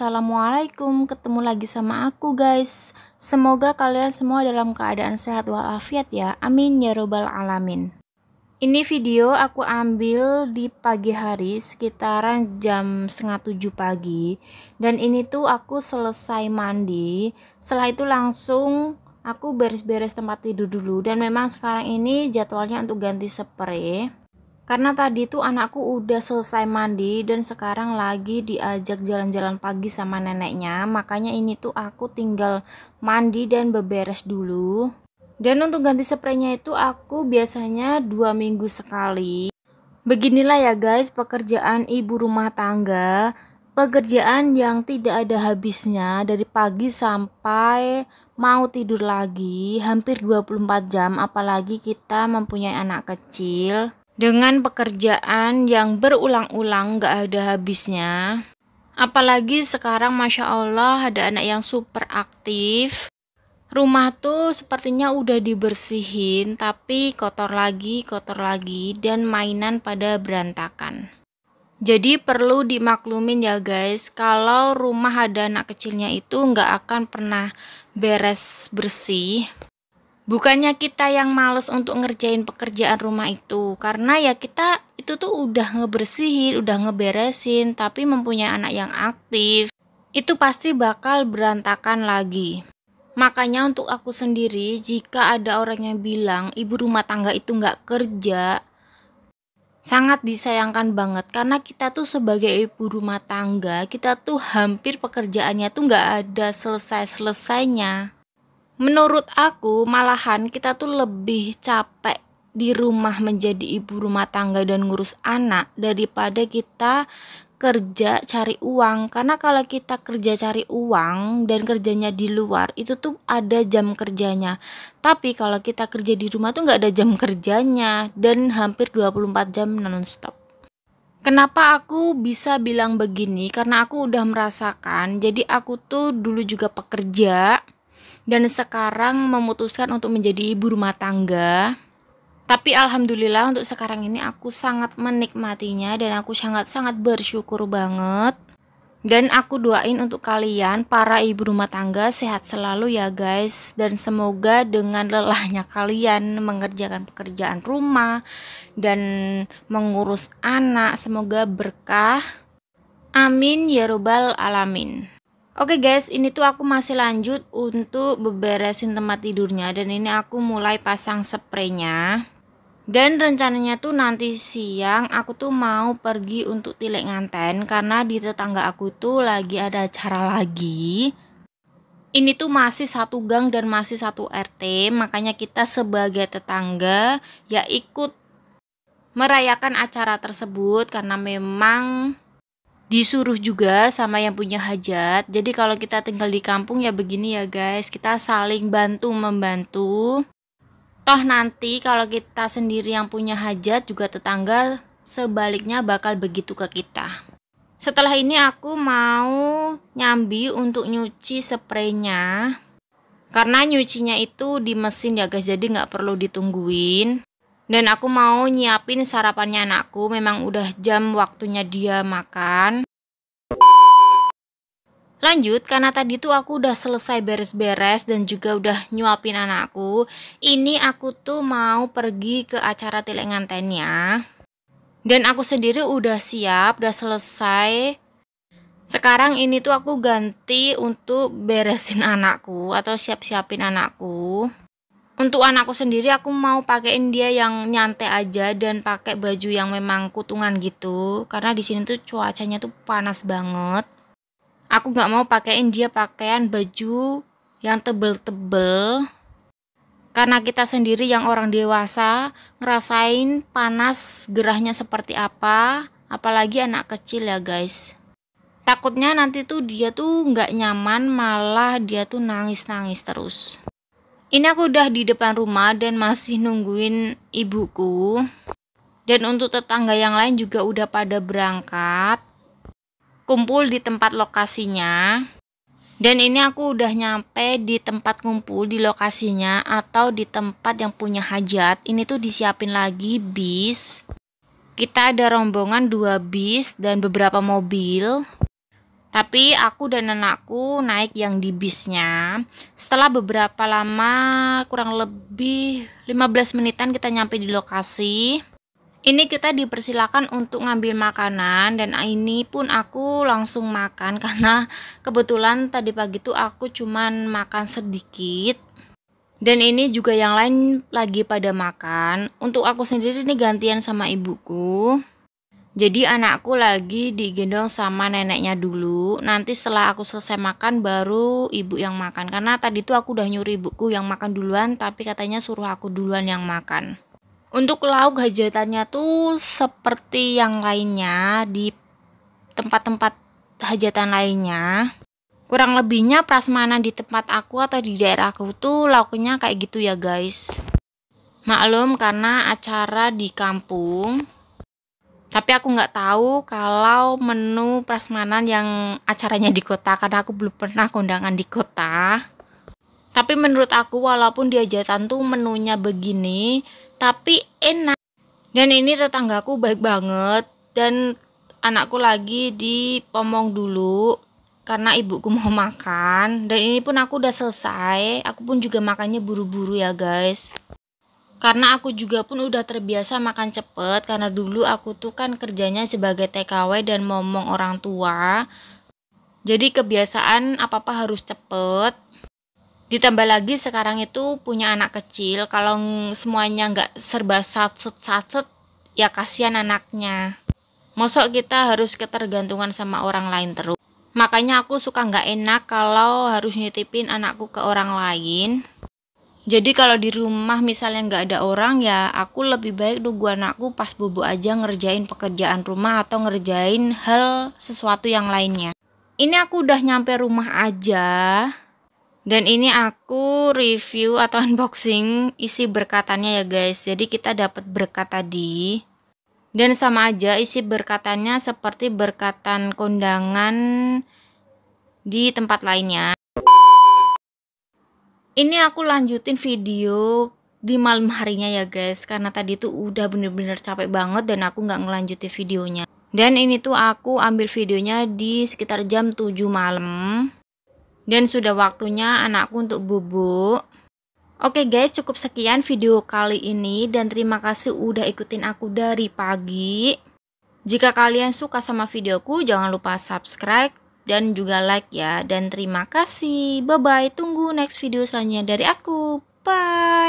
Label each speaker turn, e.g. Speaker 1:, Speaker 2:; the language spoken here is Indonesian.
Speaker 1: Assalamualaikum, ketemu lagi sama aku guys. Semoga kalian semua dalam keadaan sehat walafiat ya. Amin ya robbal alamin. Ini video aku ambil di pagi hari sekitaran jam setengah tujuh pagi dan ini tuh aku selesai mandi. Setelah itu langsung aku beres-beres tempat tidur dulu dan memang sekarang ini jadwalnya untuk ganti spray karena tadi tuh anakku udah selesai mandi dan sekarang lagi diajak jalan-jalan pagi sama neneknya. Makanya ini tuh aku tinggal mandi dan beberes dulu. Dan untuk ganti spraynya itu aku biasanya dua minggu sekali. Beginilah ya guys pekerjaan ibu rumah tangga. Pekerjaan yang tidak ada habisnya dari pagi sampai mau tidur lagi hampir 24 jam apalagi kita mempunyai anak kecil dengan pekerjaan yang berulang-ulang gak ada habisnya. Apalagi sekarang Masya Allah ada anak yang super aktif. Rumah tuh sepertinya udah dibersihin tapi kotor lagi, kotor lagi dan mainan pada berantakan. Jadi perlu dimaklumin ya guys, kalau rumah ada anak kecilnya itu nggak akan pernah beres bersih, bukannya kita yang males untuk ngerjain pekerjaan rumah itu karena ya kita itu tuh udah ngebersihin udah ngeberesin tapi mempunyai anak yang aktif itu pasti bakal berantakan lagi makanya untuk aku sendiri jika ada orang yang bilang ibu rumah tangga itu nggak kerja sangat disayangkan banget karena kita tuh sebagai ibu rumah tangga kita tuh hampir pekerjaannya tuh nggak ada selesai-selesainya menurut aku malahan kita tuh lebih capek di rumah menjadi ibu rumah tangga dan ngurus anak daripada kita kerja cari uang karena kalau kita kerja cari uang dan kerjanya di luar itu tuh ada jam kerjanya tapi kalau kita kerja di rumah tuh nggak ada jam kerjanya dan hampir 24 jam nonstop Kenapa aku bisa bilang begini? Karena aku udah merasakan. Jadi aku tuh dulu juga pekerja, dan sekarang memutuskan untuk menjadi ibu rumah tangga. Tapi alhamdulillah untuk sekarang ini aku sangat menikmatinya dan aku sangat-sangat bersyukur banget. Dan aku doain untuk kalian para ibu rumah tangga sehat selalu ya guys Dan semoga dengan lelahnya kalian mengerjakan pekerjaan rumah Dan mengurus anak semoga berkah Amin ya robbal alamin Oke okay guys, ini tuh aku masih lanjut untuk beberesin tempat tidurnya dan ini aku mulai pasang spraynya. Dan rencananya tuh nanti siang aku tuh mau pergi untuk tilik nganten karena di tetangga aku tuh lagi ada acara lagi. Ini tuh masih satu gang dan masih satu RT, makanya kita sebagai tetangga ya ikut merayakan acara tersebut karena memang disuruh juga sama yang punya hajat. Jadi kalau kita tinggal di kampung ya begini ya guys, kita saling bantu membantu. Toh nanti kalau kita sendiri yang punya hajat juga tetangga sebaliknya bakal begitu ke kita. Setelah ini aku mau nyambi untuk nyuci spraynya. Karena nyucinya itu di mesin ya guys, jadi nggak perlu ditungguin. Dan aku mau nyiapin sarapannya anakku, memang udah jam waktunya dia makan. Lanjut, karena tadi tuh aku udah selesai beres-beres dan juga udah nyuapin anakku. Ini aku tuh mau pergi ke acara tilek ngantennya. Dan aku sendiri udah siap, udah selesai. Sekarang ini tuh aku ganti untuk beresin anakku atau siap-siapin anakku untuk anakku sendiri aku mau pakein dia yang nyantai aja dan pakai baju yang memang kutungan gitu karena di sini tuh cuacanya tuh panas banget aku nggak mau pakein dia pakaian baju yang tebel-tebel karena kita sendiri yang orang dewasa ngerasain panas gerahnya seperti apa apalagi anak kecil ya guys takutnya nanti tuh dia tuh nggak nyaman malah dia tuh nangis-nangis terus ini aku udah di depan rumah dan masih nungguin ibuku. Dan untuk tetangga yang lain juga udah pada berangkat. Kumpul di tempat lokasinya. Dan ini aku udah nyampe di tempat kumpul di lokasinya atau di tempat yang punya hajat. Ini tuh disiapin lagi bis. Kita ada rombongan dua bis dan beberapa mobil. Tapi aku dan anakku naik yang di bisnya. Setelah beberapa lama, kurang lebih 15 menitan kita nyampe di lokasi. Ini kita dipersilakan untuk ngambil makanan dan ini pun aku langsung makan karena kebetulan tadi pagi tuh aku cuman makan sedikit. Dan ini juga yang lain lagi pada makan. Untuk aku sendiri ini gantian sama ibuku. Jadi anakku lagi digendong sama neneknya dulu. Nanti setelah aku selesai makan baru ibu yang makan. Karena tadi tuh aku udah nyuri ibuku yang makan duluan tapi katanya suruh aku duluan yang makan. Untuk lauk hajatannya tuh seperti yang lainnya di tempat-tempat hajatan lainnya. Kurang lebihnya prasmanan di tempat aku atau di daerahku tuh lauknya kayak gitu ya guys. Maklum karena acara di kampung tapi aku nggak tahu kalau menu prasmanan yang acaranya di kota karena aku belum pernah kondangan di kota tapi menurut aku walaupun di ajatan tuh menunya begini tapi enak dan ini tetanggaku baik banget dan anakku lagi di pomong dulu karena ibuku mau makan dan ini pun aku udah selesai aku pun juga makannya buru-buru ya guys karena aku juga pun udah terbiasa makan cepet karena dulu aku tuh kan kerjanya sebagai TKW dan momong orang tua jadi kebiasaan apa-apa harus cepet ditambah lagi sekarang itu punya anak kecil kalau semuanya nggak serba satset-satset ya kasihan anaknya mosok kita harus ketergantungan sama orang lain terus makanya aku suka nggak enak kalau harus nitipin anakku ke orang lain jadi kalau di rumah misalnya nggak ada orang ya aku lebih baik nunggu anakku pas bubuk aja ngerjain pekerjaan rumah atau ngerjain hal sesuatu yang lainnya. Ini aku udah nyampe rumah aja. Dan ini aku review atau unboxing isi berkatannya ya guys. Jadi kita dapat berkat tadi. Dan sama aja isi berkatannya seperti berkatan kondangan di tempat lainnya. Ini aku lanjutin video di malam harinya ya guys karena tadi tuh udah bener-bener capek banget dan aku nggak ngelanjutin videonya dan ini tuh aku ambil videonya di sekitar jam 7 malam dan sudah waktunya anakku untuk bubuk Oke guys, cukup sekian video kali ini dan terima kasih udah ikutin aku dari pagi. Jika kalian suka sama videoku, jangan lupa subscribe, dan juga like ya. Dan terima kasih. Bye bye. Tunggu next video selanjutnya dari aku. Bye.